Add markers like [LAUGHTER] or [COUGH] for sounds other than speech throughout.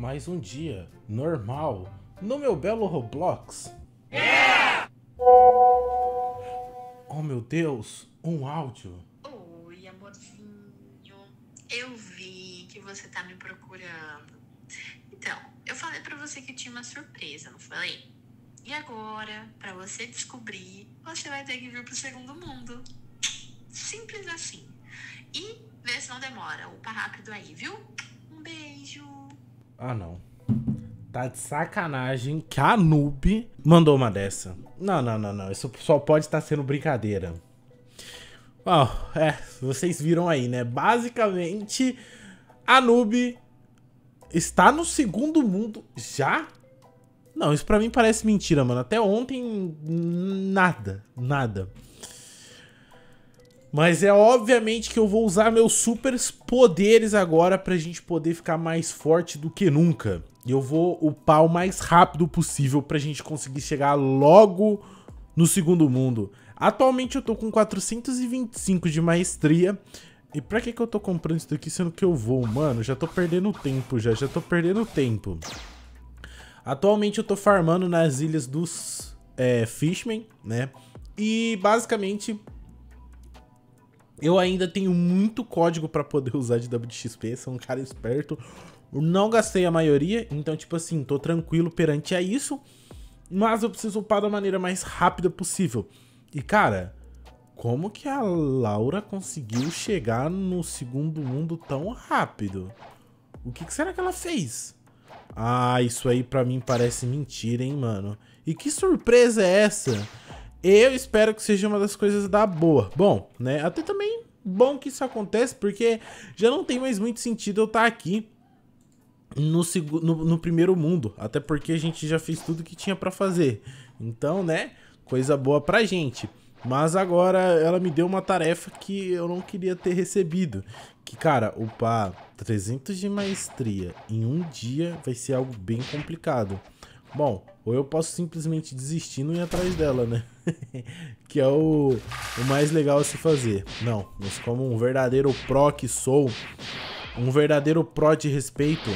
mais um dia normal no meu belo Roblox. Yeah! É! Oh meu Deus, um áudio. Oi, amorzinho. Eu vi que você tá me procurando. Então, eu falei para você que tinha uma surpresa, não falei? E agora, para você descobrir, você vai ter que vir pro segundo mundo. Simples assim. E vê se não demora. Opa rápido aí, viu? Um beijo. Ah, não. Tá de sacanagem que a noob mandou uma dessa. Não, não, não, não. Isso só pode estar sendo brincadeira. Bom, é, vocês viram aí, né? Basicamente, a noob está no segundo mundo já? Não, isso pra mim parece mentira, mano. Até ontem, nada, nada. Mas é obviamente que eu vou usar meus super poderes agora pra gente poder ficar mais forte do que nunca. E eu vou upar o mais rápido possível pra gente conseguir chegar logo no segundo mundo. Atualmente eu tô com 425 de maestria. E pra que que eu tô comprando isso daqui sendo que eu vou? Mano, já tô perdendo tempo já, já tô perdendo tempo. Atualmente eu tô farmando nas ilhas dos é, né? E basicamente eu ainda tenho muito código para poder [LAUGHS] usar de WXP, sou um cara esperto. Não gastei a maioria, então, tipo assim, tô tranquilo perante a isso. Mas eu preciso upar da maneira mais rápida possível. E, cara, como que a Laura conseguiu chegar no segundo mundo tão rápido? O que, que será que ela fez? Ah, isso aí pra mim parece mentira, hein, mano. E que surpresa é essa? Eu espero que seja uma das coisas da boa. Bom, né? Até também bom que isso acontece, porque já não tem mais muito sentido eu estar tá aqui no, no, no, primeiro mundo. Até porque a gente já fez tudo que tinha para fazer. Então, né? Coisa boa pra gente. Mas agora ela me deu uma tarefa que eu não queria ter recebido. Que, cara, upar 300 de maestria em um dia vai ser algo bem complicado. Bom, ou eu posso simplesmente desistir e não ir atrás dela, né? [LAUGHS] que é o, o mais legal a se fazer. Não, mas como um verdadeiro pró que sou, um verdadeiro pró de respeito,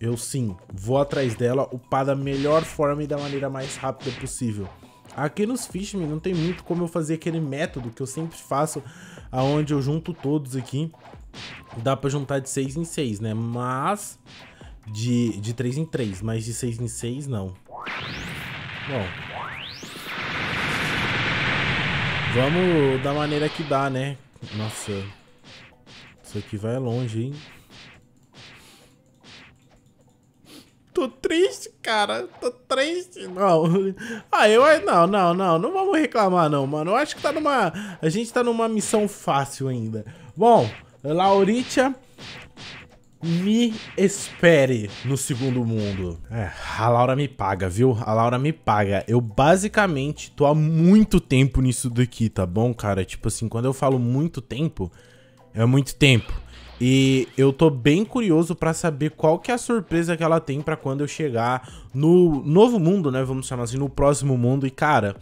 eu sim, vou atrás dela, upar da melhor forma e da maneira mais rápida possível. Aqui nos Fishman não tem muito como eu fazer aquele método que eu sempre faço, aonde eu junto todos aqui. Dá pra juntar de 6 em 6, né? Mas de, de 3 em 3, mas de 6 em 6 não. Bom. Vamos da maneira que dá, né? Nossa. Isso aqui vai longe, hein? Tô triste, cara. Tô triste. Não. [LAUGHS] Ah, eu... Não, não, não. Não vamos reclamar, não, mano. Eu acho que tá numa... A gente tá numa missão fácil ainda. Bom, Lauritia... Me espere no segundo mundo. É, a Laura me paga, viu? A Laura me paga. Eu basicamente tô há muito tempo nisso daqui, tá bom, cara? Tipo assim, quando eu falo muito tempo, é muito tempo. E eu tô bem curioso para saber qual que é a surpresa que ela tem para quando eu chegar no novo mundo, né? Vamos chamar assim, no próximo mundo. E, cara,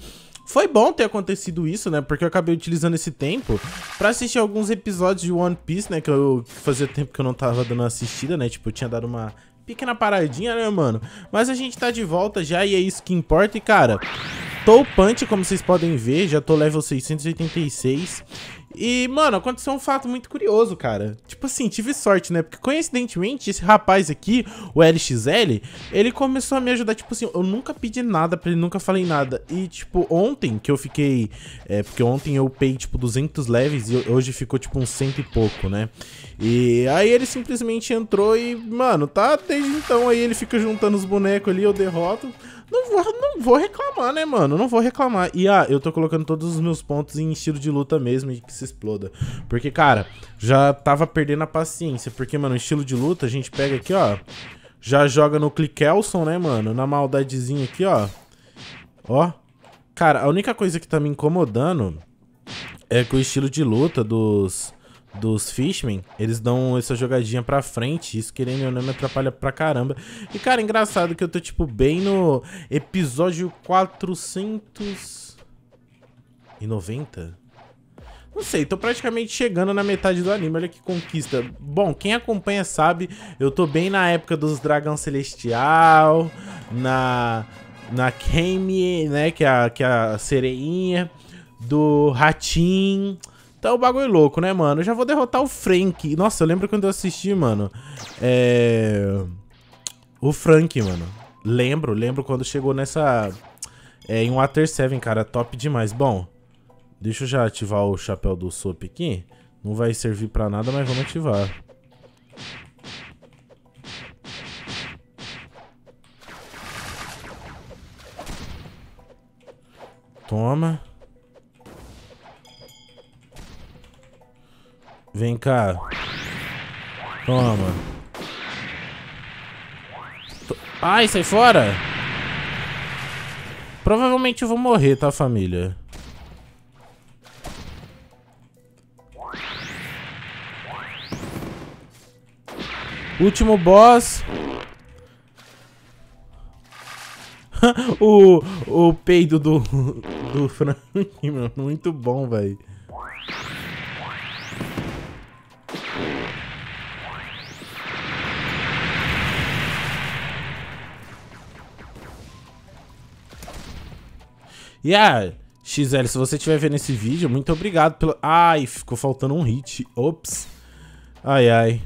foi bom ter acontecido isso, né? Porque eu acabei utilizando esse tempo pra assistir alguns episódios de One Piece, né? Que eu fazia tempo que eu não tava dando assistida, né? Tipo, eu tinha dado uma pequena paradinha, né, mano? Mas a gente tá de volta já e é isso que importa. E, cara, tô punch, como vocês podem ver, já tô level 686. E, mano, aconteceu um fato muito curioso, cara. Tipo assim, tive sorte, né? Porque coincidentemente, esse rapaz aqui, o LXL, ele começou a me ajudar. Tipo assim, eu nunca pedi nada pra ele, nunca falei nada. E, tipo, ontem que eu fiquei. É, porque ontem eu pei, tipo, 200 leves e hoje ficou, tipo, uns cento e pouco, né? E aí ele simplesmente entrou e, mano, tá desde então aí ele fica juntando os bonecos ali, eu derroto. Não vou, não vou reclamar, né, mano? Não vou reclamar. E ah, eu tô colocando todos os meus pontos em estilo de luta mesmo e que se exploda. Porque, cara, já tava perdendo a paciência. Porque, mano, estilo de luta a gente pega aqui, ó. Já joga no Clickelson, né, mano? Na maldadezinha aqui, ó. Ó. Cara, a única coisa que tá me incomodando é que o estilo de luta dos dos Fishmen, eles dão essa jogadinha pra frente, isso querendo ou não me atrapalha pra caramba. E, cara, engraçado que eu tô, tipo, bem no episódio 490? Não sei, tô praticamente chegando na metade do anime, olha que conquista. Bom, quem acompanha sabe, eu tô bem na época dos Dragão Celestial, na... Na Kame, né, que é a, que é a sereinha, do Ratim, Tá o bagulho louco, né, mano? Eu já vou derrotar o Frank. Nossa, eu lembro quando eu assisti, mano. É... O Frank, mano. Lembro, lembro quando chegou nessa... É, em Water 7, cara. Top demais. Bom, deixa eu já ativar o chapéu do Soap aqui. Não vai servir pra nada, mas vamos ativar. Toma. Vem cá. Toma. Ai, sai fora! Provavelmente eu vou morrer, tá, família? Último boss. [LAUGHS] o, o peido do, do Frank, [LAUGHS] mano. Muito bom, velho. E yeah. a XL, se você estiver vendo esse vídeo, muito obrigado pelo... Ai, ficou faltando um hit. Ops. Ai, ai.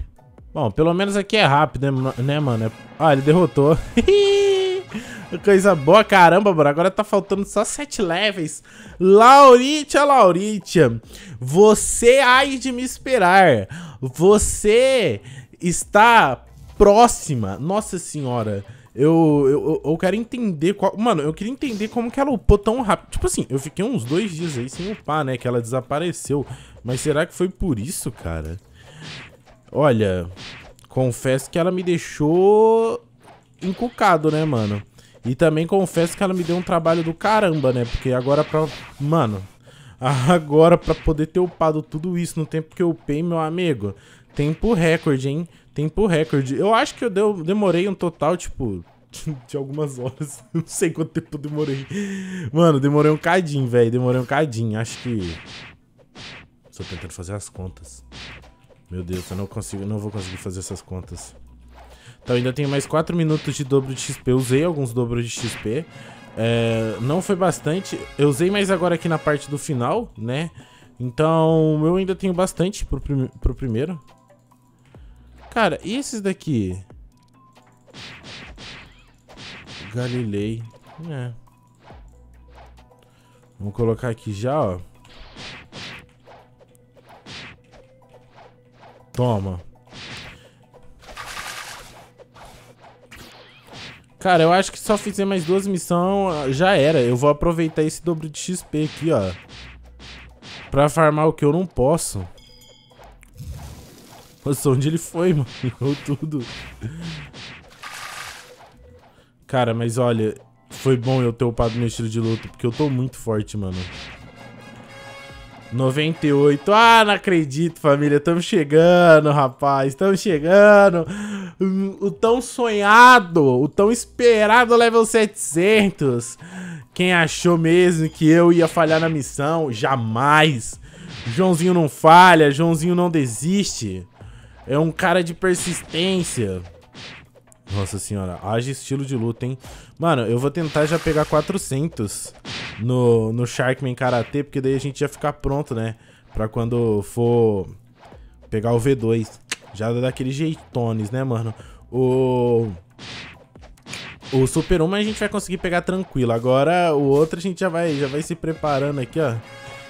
Bom, pelo menos aqui é rápido, né, né mano? É, ah, ele derrotou. [LAUGHS] Coisa boa, caramba, Agora tá faltando só sete levels. Lauritia, Lauritia. Você ai de me esperar. Você está próxima. Nossa senhora. Eu, eu, eu quero entender qual. Mano, eu queria entender como que ela upou tão rápido. Tipo assim, eu fiquei uns dois dias aí sem upar, né? Que ela desapareceu. Mas será que foi por isso, cara? Olha, confesso que ela me deixou encucado, né, mano? E também confesso que ela me deu um trabalho do caramba, né? Porque agora pra. Mano, [LAUGHS] agora pra poder ter upado tudo isso no tempo que eu upei, meu amigo. Tempo recorde, hein? Tempo recorde. Eu acho que eu demorei um total, tipo, [LAUGHS] de algumas horas. [LAUGHS] Não sei quanto tempo eu demorei. Mano, demorei um cadinho, velho. Demorei um cadinho. Acho que. Estou tentando fazer as contas. Meu Deus, eu não consigo. Não vou conseguir fazer essas contas. Então, ainda tenho mais 4 minutos de dobro de XP. usei alguns dobros de XP. É, não foi bastante. Eu usei mais agora aqui na parte do final, né? Então, eu ainda tenho bastante pro, prim pro primeiro. Cara, e esses daqui? Galilei. É. Vamos colocar aqui já, ó. Toma. Cara, eu acho que só fizer mais duas missões já era. Eu vou aproveitar esse dobro de XP aqui, ó. Pra farmar o que eu não posso. Nossa, onde ele foi, [LAUGHS] mano? Errou tudo. Cara, mas olha, foi bom eu ter upado meu estilo de luta, porque eu tô muito forte, mano. 98. Ah, não acredito, família. Estamos chegando, rapaz. Estamos chegando. O tão sonhado, o tão esperado level 700. Quem achou mesmo que eu ia falhar na missão? Jamais. Joãozinho não falha, Joãozinho não desiste. É um cara de persistência. Nossa senhora, age estilo de luta, hein? Mano, eu vou tentar já pegar 400 no, no Sharkman Karate, porque daí a gente já ficar pronto, né? Pra quando for pegar o V2. Já dá daquele jeitones, né, mano? O... O Super 1 a gente vai conseguir pegar tranquilo. Agora o outro a gente já vai, já vai se preparando aqui, ó.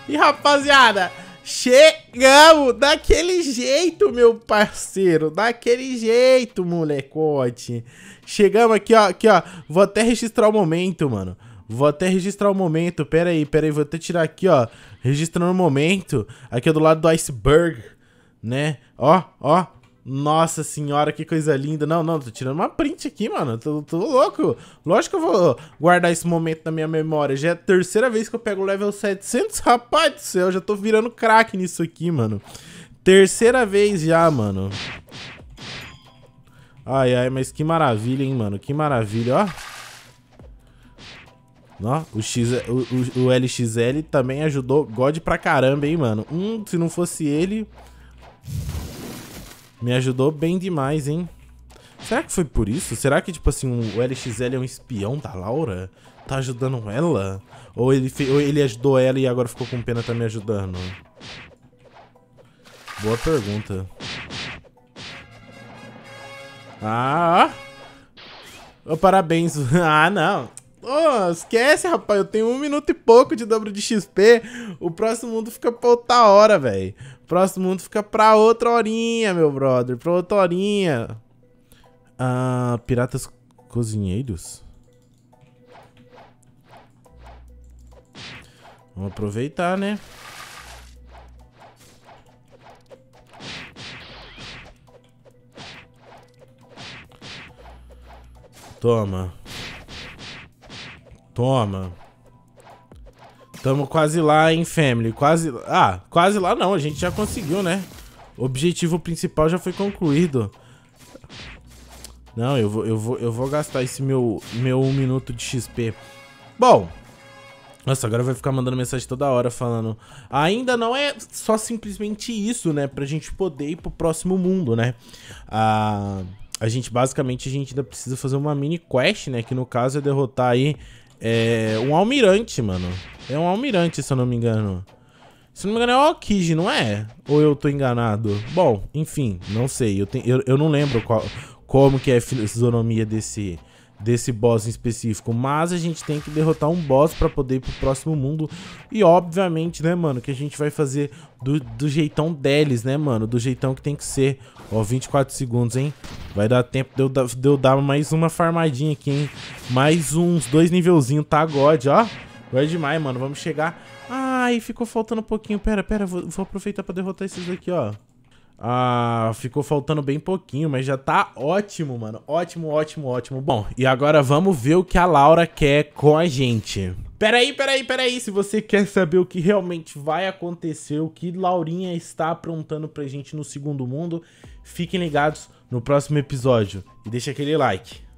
E rapaziada, Chegamos daquele jeito, meu parceiro. Daquele jeito, molecote. Chegamos aqui, ó. Aqui, ó. Vou até registrar o momento, mano. Vou até registrar o momento. Pera aí, pera aí. Vou até tirar aqui, ó. Registrando o momento. Aqui do lado do iceberg, né? Ó, ó. Nossa senhora, que coisa linda. Não, não, tô tirando uma print aqui, mano. Tô, tô louco. Lógico que eu vou guardar esse momento na minha memória. Já é a terceira vez que eu pego o level 700. [LAUGHS] Rapaz do céu, já tô virando craque nisso aqui, mano. Terceira vez já, mano. Ai, ai, mas que maravilha, hein, mano. Que maravilha, ó. Ó, o, X, o, o, o LXL também ajudou God pra caramba, hein, mano. Hum, se não fosse ele... Me ajudou bem demais, hein? Será que foi por isso? Será que, tipo assim, o LXL é um espião da Laura? Tá ajudando ela? Ou ele, ou ele ajudou ela e agora ficou com pena tá me ajudando? Boa pergunta. Ah! Oh, parabéns. [LAUGHS] ah, não. Oh, esquece, rapaz. Eu tenho um minuto e pouco de dobro de XP. O próximo mundo fica pra outra hora, velho. O próximo mundo fica pra outra horinha, meu brother. Pra outra horinha. Ah, piratas cozinheiros? Vamos aproveitar, né? Toma. Toma. Tamo quase lá, hein, family. Quase... Ah, quase lá não. A gente já conseguiu, né? O objetivo principal já foi concluído. Não, eu vou, eu vou, eu vou gastar esse meu, meu 1 um minuto de XP. Bom... Nossa, agora vai ficar mandando mensagem toda hora falando. Ainda não é só simplesmente isso, né? Pra gente poder ir pro próximo mundo, né? Ah, a gente, basicamente, a gente ainda precisa fazer uma mini quest, né? Que no caso é derrotar aí é um almirante, mano. É um almirante, se eu não me engano. Se não me engano, é o Okiji, não é? Ou eu tô enganado? Bom, enfim, não sei. Eu, tenho, eu, eu não lembro qual, como que é a fisionomia desse, desse boss em específico, mas a gente tem que derrotar um boss para poder ir pro próximo mundo. E obviamente, né, mano, que a gente vai fazer do, do jeitão deles, né, mano? Do jeitão que tem que ser. Ó, 24 segundos, hein? Vai dar tempo de eu, de eu dar mais uma farmadinha aqui, hein? Mais uns dois nivelzinhos, tá god, ó. God demais, mano. Vamos chegar... Ai, ficou faltando um pouquinho. Pera, pera, vou, vou aproveitar pra derrotar esses aqui, ó. Ah, ficou faltando bem pouquinho, mas já tá ótimo, mano. Ótimo, ótimo, ótimo. Bom, e agora vamos ver o que a Laura quer com a gente. Peraí, peraí, peraí. Se você quer saber o que realmente vai acontecer, o que Laurinha está aprontando pra gente no segundo mundo, fiquem ligados no próximo episódio. E deixa aquele like.